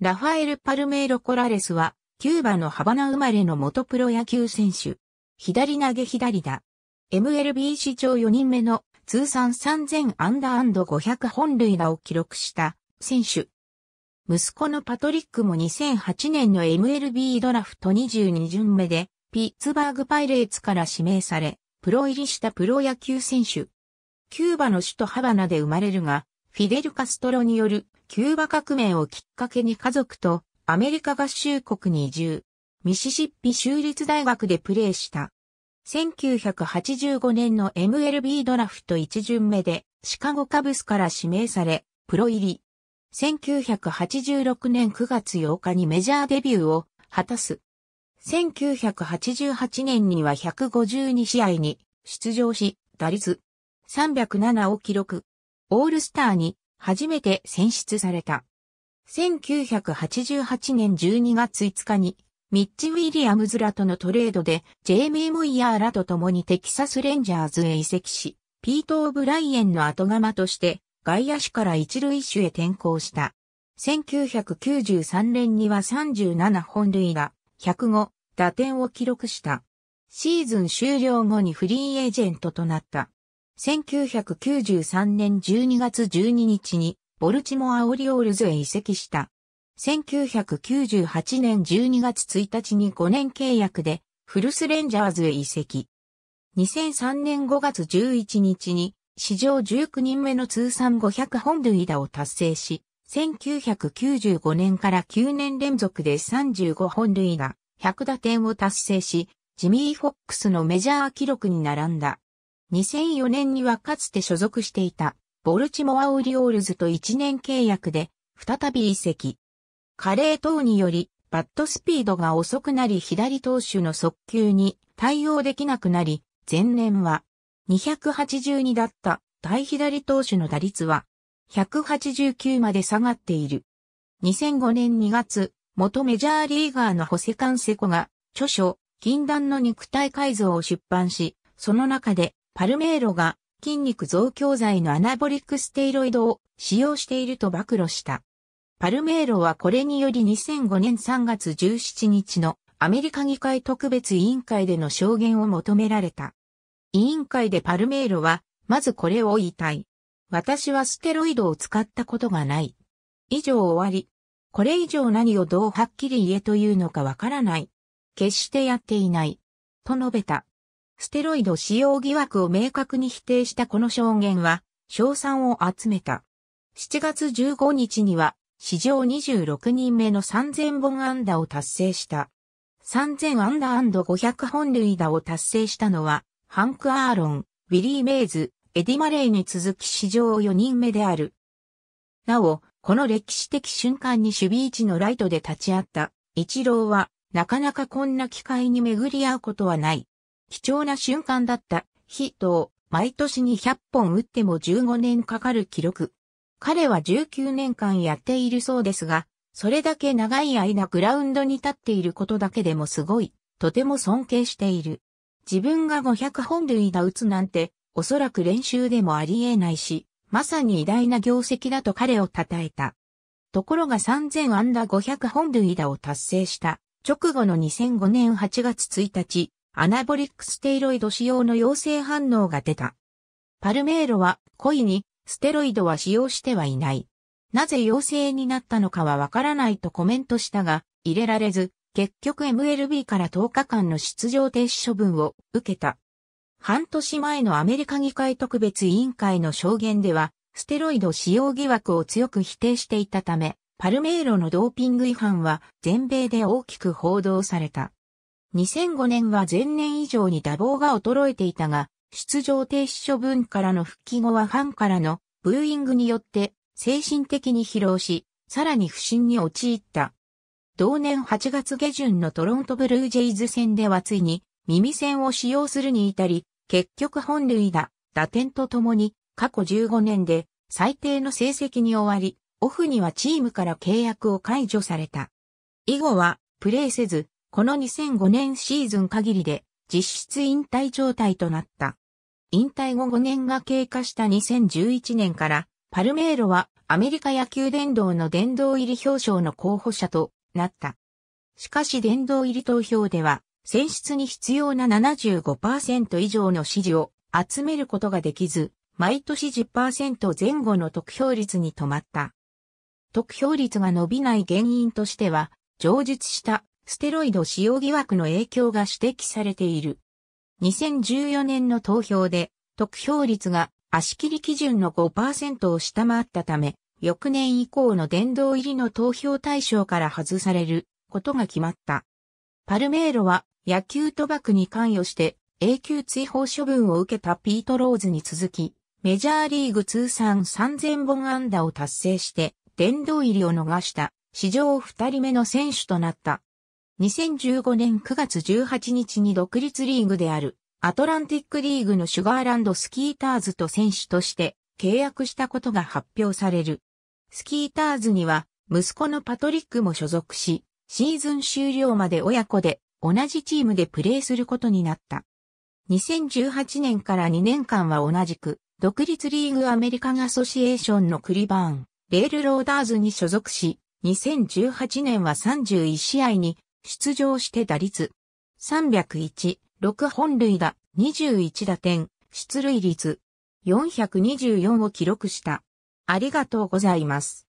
ラファエル・パルメイロ・コラレスは、キューバのハバナ生まれの元プロ野球選手。左投げ左打。MLB 史上4人目の通算3000アンダー &500 本塁打を記録した選手。息子のパトリックも2008年の MLB ドラフト22巡目で、ピッツバーグパイレーツから指名され、プロ入りしたプロ野球選手。キューバの首都ハバナで生まれるが、フィデル・カストロによるキューバ革命をきっかけに家族とアメリカ合衆国に移住、ミシシッピ州立大学でプレーした。1985年の MLB ドラフト1巡目でシカゴカブスから指名され、プロ入り。1986年9月8日にメジャーデビューを果たす。1988年には152試合に出場し、打率307を記録。オールスターに初めて選出された。1988年12月5日に、ミッチ・ウィリアムズらとのトレードで、ジェイミー・モイヤーらと共にテキサス・レンジャーズへ移籍し、ピート・オブライエンの後釜として、外野手から一塁手へ転向した。1993年には37本塁打、105打点を記録した。シーズン終了後にフリーエージェントとなった。1993年12月12日にボルチモアオリオールズへ移籍した。1998年12月1日に5年契約でフルスレンジャーズへ移籍。2003年5月11日に史上19人目の通算500本塁打を達成し、1995年から9年連続で35本塁打、100打点を達成し、ジミー・フォックスのメジャー記録に並んだ。2004年にはかつて所属していたボルチモア・オリオールズと1年契約で再び移籍。加齢等によりバットスピードが遅くなり左投手の速球に対応できなくなり、前年は282だった対左投手の打率は189まで下がっている。2005年2月、元メジャーリーガーのホセカンセコが著書、禁断の肉体改造を出版し、その中でパルメーロが筋肉増強剤のアナボリックステイロイドを使用していると暴露した。パルメーロはこれにより2005年3月17日のアメリカ議会特別委員会での証言を求められた。委員会でパルメーロは、まずこれを言いたい。私はステロイドを使ったことがない。以上終わり。これ以上何をどうはっきり言えというのかわからない。決してやっていない。と述べた。ステロイド使用疑惑を明確に否定したこの証言は、賞賛を集めた。7月15日には、史上26人目の3000本安打を達成した。3000安打 &500 本塁打を達成したのは、ハンク・アーロン、ウィリー・メイズ、エディ・マレーに続き史上4人目である。なお、この歴史的瞬間に守備位置のライトで立ち会った、イチローは、なかなかこんな機会に巡り合うことはない。貴重な瞬間だった、ヒト毎年に100本打っても15年かかる記録。彼は19年間やっているそうですが、それだけ長い間グラウンドに立っていることだけでもすごい、とても尊敬している。自分が500本塁打打つなんて、おそらく練習でもありえないし、まさに偉大な業績だと彼を称えた。ところが3000安打500本塁打を達成した直後の2005年8月1日、アナボリックステイロイド使用の陽性反応が出た。パルメイロは故意にステロイドは使用してはいない。なぜ陽性になったのかはわからないとコメントしたが、入れられず、結局 MLB から10日間の出場停止処分を受けた。半年前のアメリカ議会特別委員会の証言では、ステロイド使用疑惑を強く否定していたため、パルメイロのドーピング違反は全米で大きく報道された。2005年は前年以上に打棒が衰えていたが、出場停止処分からの復帰後はファンからのブーイングによって精神的に疲労し、さらに不振に陥った。同年8月下旬のトロントブルージェイズ戦ではついに耳栓を使用するに至り、結局本塁打、打点とともに過去15年で最低の成績に終わり、オフにはチームから契約を解除された。以後はプレーせず、この2005年シーズン限りで実質引退状態となった。引退後5年が経過した2011年からパルメーロはアメリカ野球殿堂の殿堂入り表彰の候補者となった。しかし殿堂入り投票では選出に必要な75%以上の支持を集めることができず、毎年10%前後の得票率に止まった。得票率が伸びない原因としては、上述したステロイド使用疑惑の影響が指摘されている。2014年の投票で、得票率が足切り基準の5%を下回ったため、翌年以降の殿堂入りの投票対象から外されることが決まった。パルメーロは野球賭博に関与して永久追放処分を受けたピート・ローズに続き、メジャーリーグ通算3000本安打を達成して、殿堂入りを逃した、史上2人目の選手となった。2015年9月18日に独立リーグであるアトランティックリーグのシュガーランドスキーターズと選手として契約したことが発表される。スキーターズには息子のパトリックも所属し、シーズン終了まで親子で同じチームでプレーすることになった。2018年から2年間は同じく、独立リーグアメリカンアソシエーションのクリバーン、レールローダーズに所属し、2018年は31試合に出場して打率301、6本塁打、21打点、出塁率424を記録した。ありがとうございます。